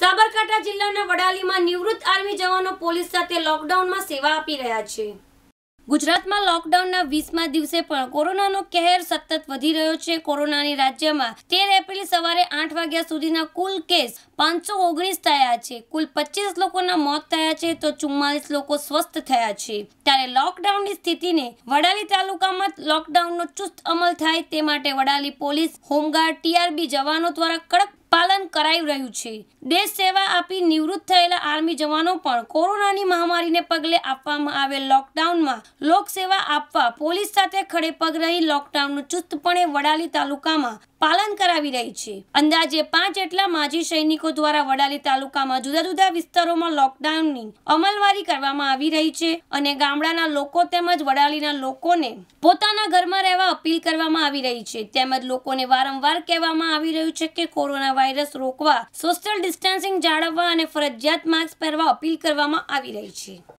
સાબરકાંઠા જિલ્લાના વડાલીમાં નિવૃત્ત આર્મી જવાનો પોલીસ સાથે લોકડાઉનમાં સેવા આપી રહ્યા છે ગુજરાતમાં લોકડાઉનના વીસમા દિવસે પણ કોરોનાનો કહેર સતત વધી રહ્યો છે કોરોનાની રાજ્યમાં તેર એપ્રિલ સવારે આઠ વાગ્યા સુધીના કુલ કેસ પાંચસો ઓગણીસ થયા છે કુલ પચીસ લોકોના મોત થયા છે તો ચુમ્માલીસ લોકો સ્વસ્થ થયા છે ત્યારે લોકડાઉનની સ્થિતિને વડાલી તાલુકામાં લોકડાઉનનો ચુસ્ત અમલ થાય તે માટે વડાલી પોલીસ હોમગાર્ડ ટીઆરબી જવાનો દ્વારા કડક કરાઈ રહ્યું છે દેશ સેવા આપી નિવૃત્ત થયેલા આર્મી જવાનો પણ કોરોનાની મહામારીને પગલે આપવામાં આવેલ લોકડાઉનમાં લોકસેવા આપવા પોલીસ સાથે ખડેપગ રહી લોકડાઉનનું ચુસ્તપણે વડાલી તાલુકામાં પાલન કરાવી રહી છે અંદાજે પાંચ એટલા માજી સૈનિકો દ્વારા વડાલી તાલુકામાં જુદા જુદા વિસ્તારોમાં લોકડાઉનની અમલવારી કરવામાં આવી રહી છે અને ગામડાના લોકો તેમજ વડાલીના લોકોને પોતાના ઘરમાં રહેવા અપીલ કરવામાં આવી રહી છે તેમજ લોકોને વારંવાર કહેવામાં આવી રહ્યું છે કે કોરોના વાયરસ રોકવા સોશિયલ ડિસ્ટન્સિંગ જાળવવા અને ફરજિયાત માસ્ક પહેરવા અપીલ કરવામાં આવી રહી છે